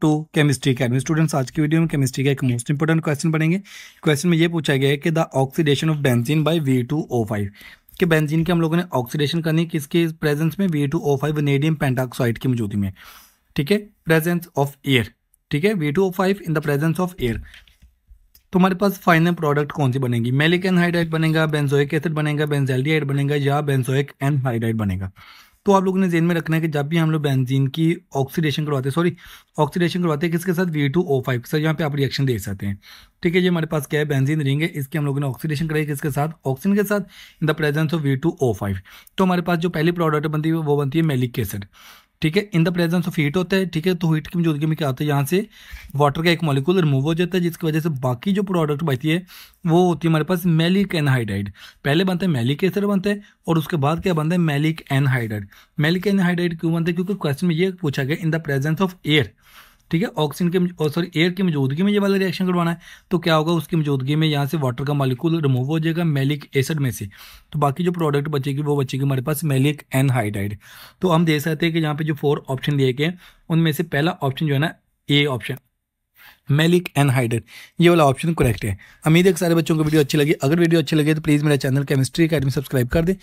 to chemistry academy students आज की video में केमिस्ट्री का एक मोस्ट इंपॉर्टेंट क्वेश्चन बनेंगे क्वेश्चन में ये पूछा गया है कि the oxidation of benzene by V two O five कि बेंजीन के हम लोगों ने ऑक्सीडेशन करनी है किसके प्रेजेंस में V two O five vanadium pentoxide की मौजूदगी में ठीक है प्रेजेंस ऑफ एयर ठीक है V two O five in the presence of air तो हमारे पास फाइनल प्रोडक्ट कौन सी बनेगी मेलिक एनहाइड्राइड बनेगा बेंजोइक एसिड बनेगा बेंजेल्डिहाइड बनेगा या बेंजोइक एनहाइड्राइड बनेगा तो आप लोगों ने जेन में रखना है कि जब भी हम लोग बेंजीन की ऑक्सीडेशन करवाते हैं सॉरी ऑक्सीडेशन करवाते हैं किसके साथ V two O five sir यहाँ पे आप रिएक्शन देख सकते हैं ठीक है ये हमारे पास क्या है बेंजीन रिंग है इसके हम लोगों ने ऑक्सीडेशन कराई किसके साथ ऑक्सीजन के साथ in the presence of V two O five तो हमारे पास जो पहली प्रोडक्ट बनती है वो बनती है मेलिक एसिड ठीक है in the presence of heat होता है ठीक है तो हीट की मौजूदगी में क्या होता है यहाँ से वाटर का एक मॉलिक्यूल रिमूव हो जाता है जिसकी वजह से बाकी जो प्रोडक्ट बचती है वो होती है हमारे पास मेलिक एनहाइड्राइड पहले बनता है मेलिक एसर बनता है और उसके बाद क्या बनता है मेलिक एनहाइड्राइड मेलिक एनहाइड्राइड क्यों बनता है क्योंकि क्वेश्चन में ये पूछा गया in the presence of air ठीक है ऑक्सीजन के और सॉरी एयर की मौजूदगी में ये वाला रिएक्शन करवाना है तो क्या होगा उसकी मौजूदगी में यहाँ से वाटर का मालिकूल रिमूव हो जाएगा मेलिक एसिड में से तो बाकी जो प्रोडक्ट बचेगी वो बचेगी हमारे पास मेलिक एनहाइड्राइड तो हम देख सकते हैं कि यहाँ पे जो फोर ऑप्शन दिए गए उनमें से पहला ऑप्शन जो है ना ए ऑप्शन मेलिक एनहाइड्रेट ये वाला ऑप्शन करेक्ट है उम्मीद है सारे बच्चों को वीडियो अच्छी लगी अगर वीडियो अच्छी लगे तो प्लीज़ मेरा चैनल केमिस्ट्री अकेडमी सब्सक्राइब कर दें